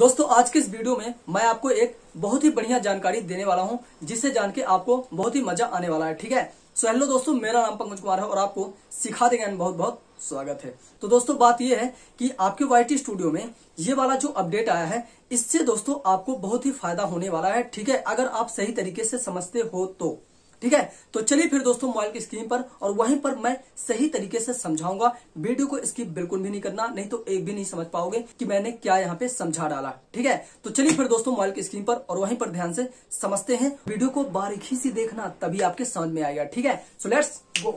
दोस्तों आज के इस वीडियो में मैं आपको एक बहुत ही बढ़िया जानकारी देने वाला हूँ जिससे जान के आपको बहुत ही मजा आने वाला है ठीक है सो हेलो दोस्तों मेरा नाम पंकज कुमार है और आपको सिखा देगा बहुत बहुत स्वागत है तो दोस्तों बात यह है कि आपके वाई स्टूडियो में ये वाला जो अपडेट आया है इससे दोस्तों आपको बहुत ही फायदा होने वाला है ठीक है अगर आप सही तरीके से समझते हो तो ठीक है तो चलिए फिर दोस्तों मोबाइल की स्क्रीन पर और वहीं पर मैं सही तरीके से समझाऊंगा वीडियो को स्किप बिल्कुल भी नहीं करना नहीं तो एक भी नहीं समझ पाओगे कि मैंने क्या यहाँ पे समझा डाला ठीक है तो चलिए फिर दोस्तों मोबाइल की स्क्रीन पर और वहीं पर ध्यान से समझते हैं वीडियो को बारीकी से देखना तभी आपके समझ में आएगा ठीक है सो लेट्स गो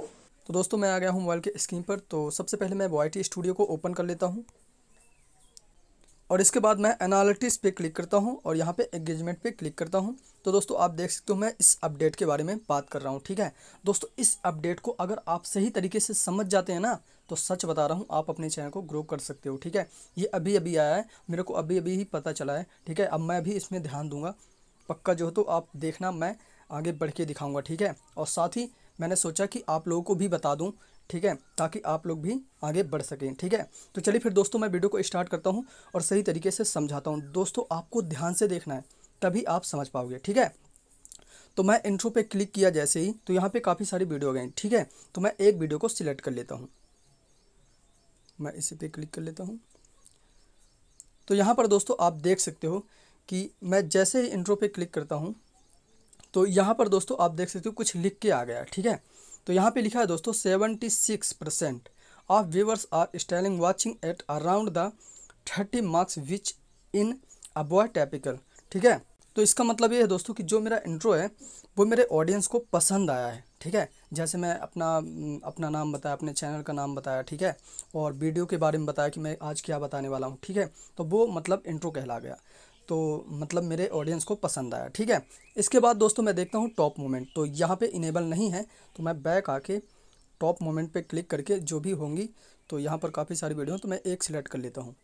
तो दोस्तों मैं आ गया हूँ मोबाइल के स्क्रीन पर तो सबसे पहले मैं वाई स्टूडियो को ओपन कर लेता हूँ और इसके बाद मैं एनालिटिस पे क्लिक करता हूँ और यहाँ पे एंगेजमेंट पे क्लिक करता हूँ तो दोस्तों आप देख सकते हो मैं इस अपडेट के बारे में बात कर रहा हूँ ठीक है दोस्तों इस अपडेट को अगर आप सही तरीके से समझ जाते हैं ना तो सच बता रहा हूँ आप अपने चैनल को ग्रो कर सकते हो ठीक है ये अभी अभी आया है मेरे को अभी अभी ही पता चला है ठीक है अब मैं भी इसमें ध्यान दूंगा पक्का जो हो तो आप देखना मैं आगे बढ़ के दिखाऊँगा ठीक है और साथ ही मैंने सोचा कि आप लोगों को भी बता दूं ठीक है ताकि आप लोग भी आगे बढ़ सकें ठीक है तो चलिए फिर दोस्तों मैं वीडियो को स्टार्ट करता हूँ और सही तरीके से समझाता हूँ दोस्तों आपको ध्यान से देखना है तभी आप समझ पाओगे ठीक है तो मैं इंट्रो पे क्लिक किया जैसे ही तो यहाँ पे काफ़ी सारी वीडियो गई ठीक है तो मैं एक वीडियो को सिलेक्ट कर लेता हूँ मैं इसी पे क्लिक कर लेता हूँ तो यहाँ पर दोस्तों आप देख सकते हो कि मैं जैसे ही इंट्रो पे क्लिक करता हूँ तो यहाँ पर दोस्तों आप देख सकते हो कुछ लिख के आ गया ठीक है तो यहाँ पे लिखा है दोस्तों seventy six percent of viewers are still watching at around the thirty marks which in above typical ठीक है तो इसका मतलब ये है दोस्तों कि जो मेरा इंट्रो है वो मेरे ऑडियंस को पसंद आया है ठीक है जैसे मैं अपना अपना नाम बताया अपने चैनल का नाम बताया ठीक है और वीडियो के बारे में बताया कि मैं आज क्या बताने वाला हूँ ठीक है तो वो मतलब इंट्रो कहला गया तो मतलब मेरे ऑडियंस को पसंद आया ठीक है इसके बाद दोस्तों मैं देखता हूँ टॉप मोमेंट तो यहाँ पे इनेबल नहीं है तो मैं बैक आके टॉप मोमेंट पे क्लिक करके जो भी होंगी तो यहाँ पर काफ़ी सारी वीडियो तो मैं एक सिलेक्ट कर लेता हूँ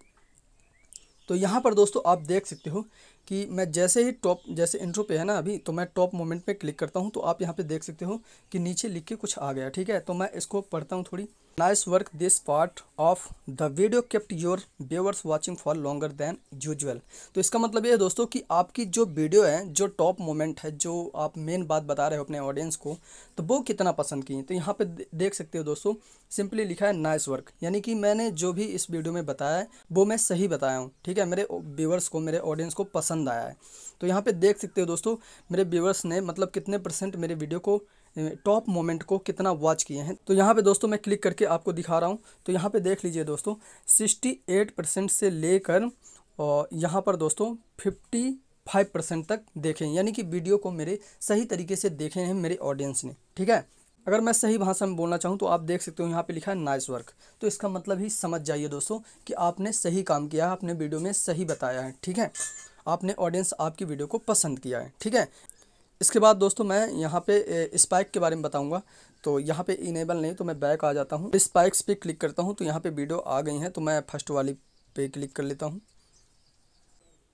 तो यहाँ पर दोस्तों आप देख सकते हो कि मैं जैसे ही टॉप जैसे इंट्रो पे है ना अभी तो मैं टॉप मोमेंट पे क्लिक करता हूँ तो आप यहाँ पे देख सकते हो कि नीचे लिख के कुछ आ गया ठीक है तो मैं इसको पढ़ता हूँ थोड़ी nice work this part of the video kept your viewers watching for longer than usual तो इसका मतलब ये है दोस्तों कि आपकी जो वीडियो है जो टॉप मोमेंट है जो आप मेन बात बता रहे हो अपने ऑडियंस को तो वो कितना पसंद की तो यहाँ पे देख सकते हो दोस्तों सिंपली लिखा है नाइस वर्क यानी कि मैंने जो भी इस वीडियो में बताया है वो मैं सही बताया हूँ ठीक है मेरे व्यूवर्स को मेरे ऑडियंस को पसंद आया है तो यहाँ पे देख सकते हो दोस्तों मेरे व्यूवर्स ने मतलब कितने परसेंट मेरे वीडियो को टॉप मोमेंट को कितना वॉच किए हैं तो यहाँ पे दोस्तों मैं क्लिक करके करके आपको दिखा रहा हूँ तो यहाँ पे देख लीजिए दोस्तों सिक्सटी एट परसेंट से लेकर और यहाँ पर दोस्तों फिफ्टी फाइव परसेंट तक देखें यानी कि वीडियो को मेरे सही तरीके से देखे हैं मेरे ऑडियंस ने ठीक है अगर मैं सही भाषा में बोलना चाहूँ तो आप देख सकते हो यहाँ पे लिखा है नाइस वर्क तो इसका मतलब ही समझ जाइए दोस्तों कि आपने सही काम किया है आपने वीडियो में सही बताया है ठीक है आपने ऑडियंस आपकी वीडियो को पसंद किया है ठीक है इसके बाद दोस्तों मैं यहाँ पे स्पाइक के बारे में बताऊँगा तो यहाँ पे इनेबल नहीं तो मैं बैक आ जाता हूँ स्पाइक्स पे क्लिक करता हूँ तो यहाँ पे वीडियो आ गई हैं तो मैं फर्स्ट वाली पे क्लिक कर लेता हूँ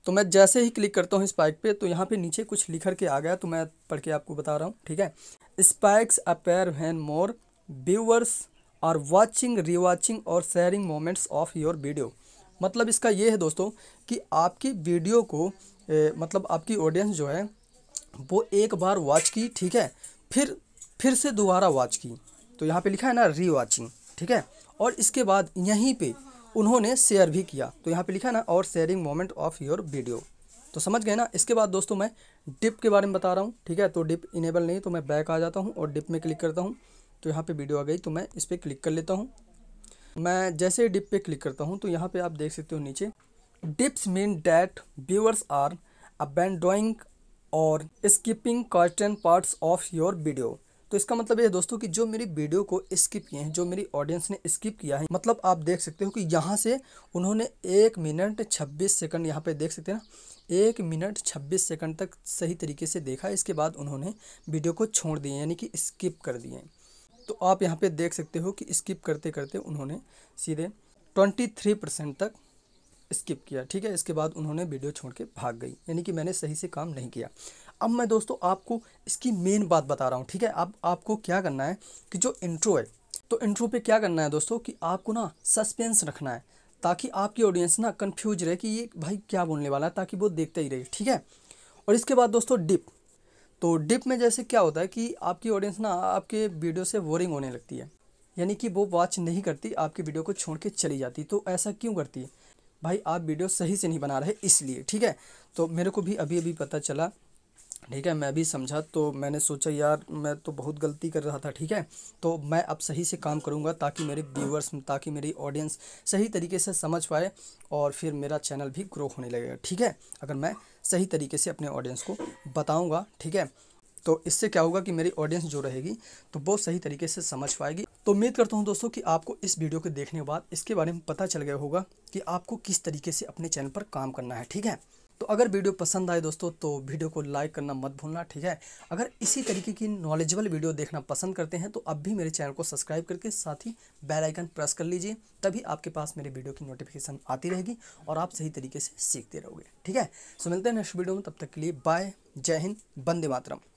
तो मैं जैसे ही क्लिक करता हूँ स्पाइक पे तो यहाँ पे नीचे कुछ लिखर के आ गया तो मैं पढ़ के आपको बता रहा हूँ ठीक है spikes appear when more viewers are watching re or sharing moments of your video मतलब इसका ये है दोस्तों कि आपकी वीडियो को ए, मतलब आपकी ऑडियंस जो है वो एक बार वॉच की ठीक है फिर फिर से दोबारा वॉच की तो यहाँ पे लिखा है ना री वॉचिंग ठीक है और इसके बाद यहीं पे उन्होंने शेयर भी किया तो यहाँ पे लिखा है ना or sharing moment of your video तो समझ गए ना इसके बाद दोस्तों मैं डिप के बारे में बता रहा हूँ ठीक है तो डिप इनेबल नहीं तो मैं बैक आ जाता हूँ और डिप में क्लिक करता हूँ तो यहाँ पर वीडियो आ गई तो मैं इस पर क्लिक कर लेता हूँ मैं जैसे डिप पर क्लिक करता हूँ तो यहाँ पर आप देख सकते हो नीचे dips mean that viewers are dropping or skipping certain parts of your video तो इसका मतलब ये दोस्तों कि जो मेरी वीडियो को स्किप किए हैं जो मेरी ऑडियंस ने स्किप किया है मतलब आप देख सकते हो कि यहाँ से उन्होंने एक मिनट छब्बीस सेकंड यहाँ पे देख सकते हैं ना एक मिनट छब्बीस सेकंड तक सही तरीके से देखा इसके बाद उन्होंने वीडियो को छोड़ दिए यानी कि स्किप कर दिए तो आप यहाँ पर देख सकते हो कि स्किप करते करते उन्होंने सीधे ट्वेंटी थ्री परसेंट तक स्किप किया ठीक है इसके बाद उन्होंने वीडियो छोड़ के भाग गई यानी कि मैंने सही से काम नहीं किया अब मैं दोस्तों आपको इसकी मेन बात बता रहा हूँ ठीक है अब आपको क्या करना है कि जो इंट्रो है तो इंट्रो पे क्या करना है दोस्तों कि आपको ना सस्पेंस रखना है ताकि आपकी ऑडियंस ना कन्फ्यूज रहे कि ये भाई क्या बोलने वाला है ताकि वो देखते ही रहे ठीक है और इसके बाद दोस्तों डिप तो डिप में जैसे क्या होता है कि आपकी ऑडियंस ना आपके वीडियो से बोरिंग होने लगती है यानी कि वो वॉच नहीं करती आपकी वीडियो को छोड़ के चली जाती तो ऐसा क्यों करती है भाई आप वीडियो सही से नहीं बना रहे इसलिए ठीक है तो मेरे को भी अभी अभी पता चला ठीक है मैं भी समझा तो मैंने सोचा यार मैं तो बहुत गलती कर रहा था ठीक है तो मैं अब सही से काम करूँगा ताकि मेरे व्यूअर्स ताकि मेरी ऑडियंस सही तरीके से समझ पाए और फिर मेरा चैनल भी ग्रो होने लगेगा ठीक है अगर मैं सही तरीके से अपने ऑडियंस को बताऊँगा ठीक है तो इससे क्या होगा कि मेरी ऑडियंस जो रहेगी तो वो सही तरीके से समझ पाएगी तो उम्मीद करता हूँ दोस्तों कि आपको इस वीडियो के देखने के बाद इसके बारे में पता चल गया होगा कि आपको किस तरीके से अपने चैनल पर काम करना है ठीक है तो अगर वीडियो पसंद आए दोस्तों तो वीडियो को लाइक करना मत भूलना ठीक है अगर इसी तरीके की नॉलेजेबल वीडियो देखना पसंद करते हैं तो अब भी मेरे चैनल को सब्सक्राइब करके साथ ही बेल आइकन प्रेस कर लीजिए तभी आपके पास मेरे वीडियो की नोटिफिकेशन आती रहेगी और आप सही तरीके से सीखते रहोगे ठीक है सो मिलते हैं नेक्स्ट वीडियो में तब तक के लिए बाय जय हिंद बंदे मातरम